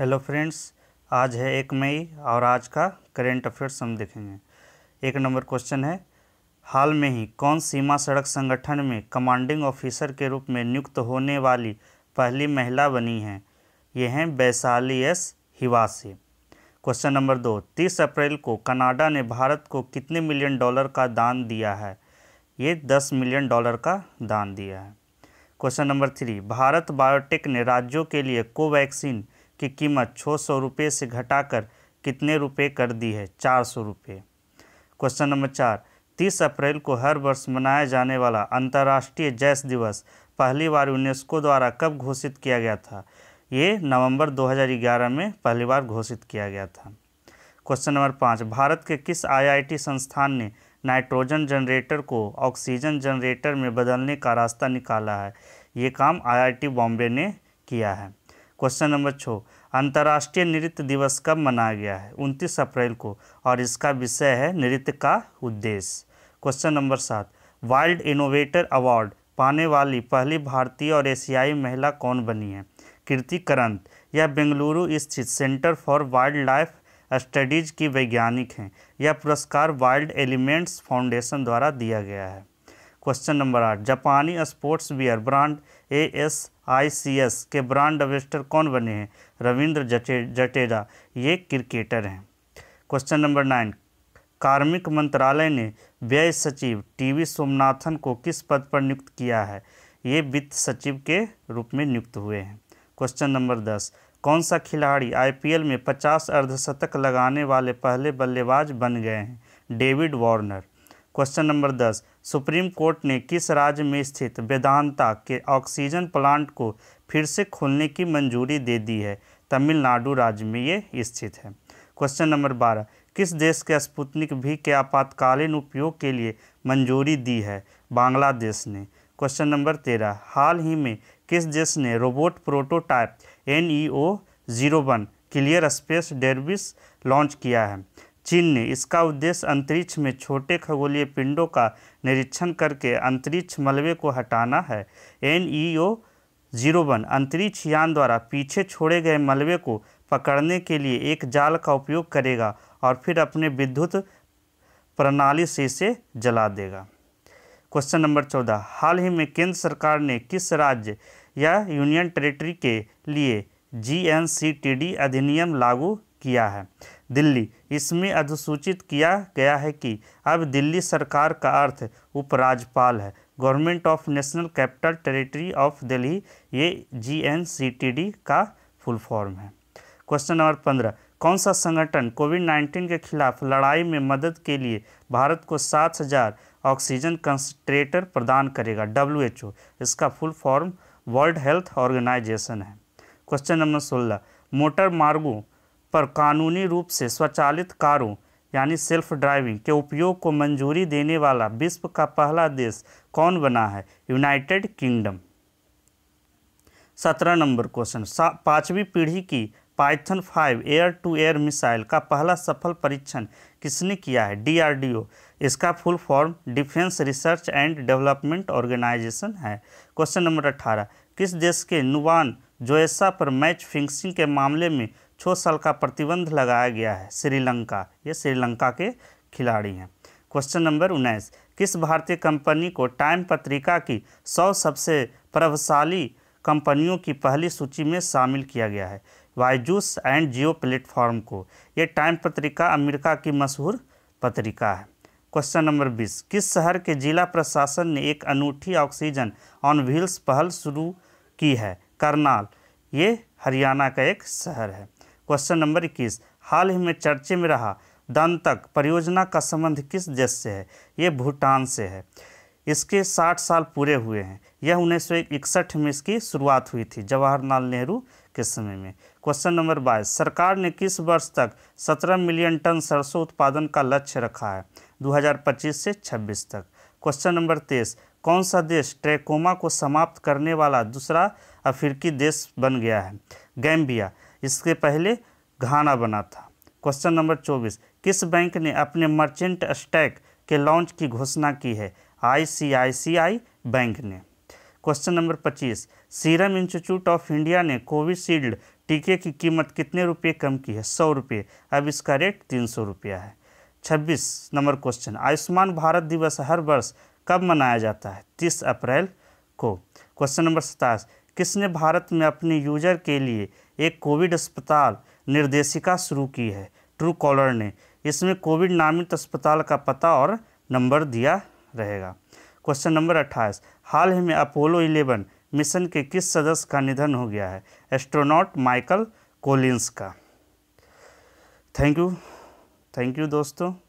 hello friends आज है एक मई और आज का करेंट अफेयर्स हम देखेंगे एक नंबर क्वेश्चन है हाल में ही कौन सीमा सड़क संगठन में कमांडिंग ऑफिसर के रूप में नियुक्त होने वाली पहली महिला बनी हैं ये हैं वैशाली एस हिवासी क्वेश्चन नंबर दो तीस अप्रैल को कनाडा ने भारत को कितने मिलियन डॉलर का दान दिया है ये दस मिलियन डॉलर का दान दिया है question number three Bharat Biotech ने राज्यों के लिए कोवैक्सीन की कीमत छः सौ रुपये से घटाकर कितने रुपये कर दी है चार सौ रुपये क्वेश्चन नंबर चार तीस अप्रैल को हर वर्ष मनाया जाने वाला अंतर्राष्ट्रीय जैस दिवस पहली बार यूनेस्को द्वारा कब घोषित किया गया था ये नवंबर 2011 में पहली बार घोषित किया गया था क्वेश्चन नंबर पाँच भारत के किस आईआईटी संस्थान ने नाइट्रोजन जनरेटर को ऑक्सीजन जनरेटर में बदलने का रास्ता निकाला है ये काम आईआईटी बॉम्बे ने किया है क्वेश्चन नंबर छः अंतर्राष्ट्रीय नृत्य दिवस कब मनाया गया है उनतीस अप्रैल को और इसका विषय है नृत्य का उद्देश्य क्वेश्चन नंबर सात वाइल्ड इनोवेटर अवार्ड पाने वाली पहली भारतीय और एशियाई महिला कौन बनी है कीर्ति करंत यह बेंगलुरु स्थित centre for wildlife studies की वैज्ञानिक हैं यह पुरस्कार वाइल्ड एलिमेंट्स फाउंडेशन द्वारा दिया गया है क्वेश्चन नंबर आठ जापानी sportswear brand A S ICS के ब्रांड एम्बेस्टर कौन बने हैं रविंद्र जटे जटेजा ये क्रिकेटर हैं क्वेश्चन नंबर नाइन कार्मिक मंत्रालय ने व्यय सचिव टीवी सोमनाथन को किस पद पर नियुक्त किया है ये वित्त सचिव के रूप में नियुक्त हुए हैं क्वेश्चन नंबर दस कौन सा खिलाड़ी आईपीएल में 50 अर्धशतक लगाने वाले पहले बल्लेबाज बन गए हैं डेविड वार्नर क्वेश्चन नंबर दस सुप्रीम कोर्ट ने किस राज्य में स्थित वेदांता के ऑक्सीजन प्लांट को फिर से खोलने की मंजूरी दे दी है तमिलनाडु राज्य में ये स्थित है क्वेश्चन नंबर बारह किस देश के स्पुतनिक भी के आपातकालीन उपयोग के लिए मंजूरी दी है बांग्लादेश ने क्वेश्चन नंबर तेरह हाल ही में किस देश ने robot prototype N E O zero one clear space debris launch किया है चिन्ह इसका उद्देश्य अंतरिक्ष में छोटे खगोलीय पिंडों का निरीक्षण करके अंतरिक्ष मलबे को हटाना है N E O zero one अंतरिक्ष यान द्वारा पीछे छोड़े गए मलबे को पकड़ने के लिए एक जाल का उपयोग करेगा और फिर अपने विद्युत प्रणाली से इसे जला देगा क्वेश्चन नंबर चौदह हाल ही में केंद्र सरकार ने किस राज्य या यूनियन टेरिटरी के लिए जी अधिनियम लागू किया है दिल्ली इसमें अधिसूचित किया गया है कि अब दिल्ली सरकार का अर्थ उपराज्यपाल है government of national capital territory of Delhi ये G N C T D का फुल फॉर्म है क्वेश्चन नंबर पंद्रह कौन सा संगठन कोविड नाइन्टीन के खिलाफ लड़ाई में मदद के लिए भारत को सात हज़ार ऑक्सीजन कंसनट्रेटर प्रदान करेगा डब्ल्यू एच ओ इसका full form world health organisation है क्वेश्चन नंबर सोलह मोटर मार्गों पर कानूनी रूप से स्वचालित कारों यानी सेल्फ ड्राइविंग के उपयोग को मंजूरी देने वाला विश्व का पहला देश कौन बना है यूनाइटेड किंगडम सत्रह नंबर क्वेश्चन पाँचवीं पीढ़ी की Python five air to air missile का पहला सफल परीक्षण किसने किया है डीआरडीओ इसका full form defence research and development organisation है क्वेश्चन नंबर अठारह किस देश के नुवान जोएसा पर मैच फिक्सिंग के मामले में छः साल का प्रतिबंध लगाया गया है श्रीलंका ये श्रीलंका के खिलाड़ी हैं क्वेश्चन नंबर उन्नीस किस भारतीय कंपनी को टाइम पत्रिका की सौ सबसे प्रभावशाली कंपनियों की पहली सूची में शामिल किया गया है वाइजूस एंड जियो प्लेटफॉर्म को ये टाइम पत्रिका अमेरिका की मशहूर पत्रिका है क्वेश्चन नंबर बीस किस शहर के जिला प्रशासन ने एक अनूठी ऑक्सीजन ऑन व्हील्स पहल शुरू की है करनाल ये हरियाणा का एक शहर है क्वेश्चन नंबर इक्कीस हाल ही में चर्चे में रहा दंतक परियोजना का संबंध किस देश से है ये भूटान से है इसके 60 साल पूरे हुए हैं यह उन्नीस सौ इकसठ में इसकी शुरुआत हुई थी जवाहरलाल नेहरू के समय में क्वेश्चन नंबर बाईस सरकार ने किस वर्ष तक 17 मिलियन टन सरसों उत्पादन का लक्ष्य रखा है 2025 से 26 तक क्वेश्चन नंबर तेईस कौन सा देश ट्रेकोमा को समाप्त करने वाला दूसरा अफ्रीकी देश बन गया है गैम्बिया इसके पहले घाना बना था क्वेश्चन नंबर चौबीस किस बैंक ने अपने मर्चेंट स्टैक के लॉन्च की घोषणा की है आईसीआईसीआई बैंक ने क्वेश्चन नंबर पच्चीस सीरम इंस्टीट्यूट ऑफ इंडिया ने कोविशील्ड टीके की कीमत कितने रुपये कम की है सौ रुपये अब इसका रेट तीन सौ रुपया है छब्बीस नंबर क्वेश्चन आयुष्मान भारत दिवस हर वर्ष कब मनाया जाता है तीस अप्रैल को क्वेश्चन नंबर सताईस किसने भारत में अपने यूजर के लिए एक कोविड अस्पताल निर्देशिका शुरू की है ट्रू कॉलर ने इसमें कोविड नामित अस्पताल का पता और नंबर दिया रहेगा क्वेश्चन नंबर अट्ठाईस हाल ही में अपोलो 11 मिशन के किस सदस्य का निधन हो गया है एस्ट्रोनॉट माइकल कोलिंस का थैंक यू थैंक यू दोस्तों